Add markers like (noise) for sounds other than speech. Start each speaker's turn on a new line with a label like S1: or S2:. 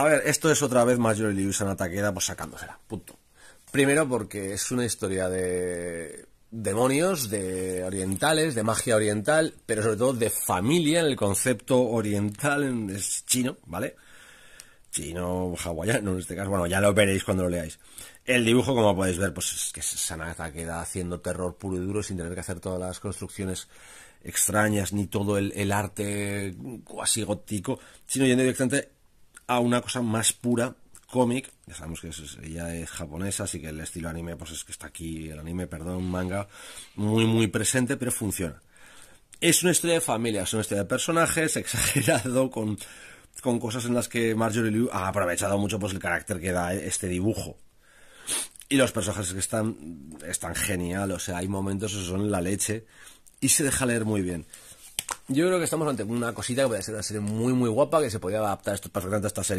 S1: A ver, esto es otra vez el dibujo en queda pues sacándosela. Punto.
S2: Primero porque es una historia de demonios, de orientales, de magia oriental, pero sobre todo de familia en el concepto oriental es chino, ¿vale?
S1: Chino, hawaiano en este caso. Bueno, ya lo veréis cuando lo leáis. El dibujo, como podéis ver, pues es que Sanata queda haciendo terror puro y duro sin tener que hacer todas las construcciones extrañas ni todo el, el arte cuasi gótico, sino yendo directamente a una cosa más pura cómic, ya sabemos que ella es eh, japonesa, así que el estilo anime, pues es que está aquí, el anime, perdón, manga, muy, muy presente, pero funciona. Es una historia de familia, es una historia de personajes, (laughs) exagerado, con, cosas en las que Marjorie Liu ha aprovechado mucho pues, el carácter que da este dibujo. Y los personajes que están, están genial, o sea, hay momentos que son la leche y se deja leer muy bien. Yo creo que estamos ante una cosita que puede ser una serie muy, muy guapa que se podía adaptar a estos personajes a esta serie.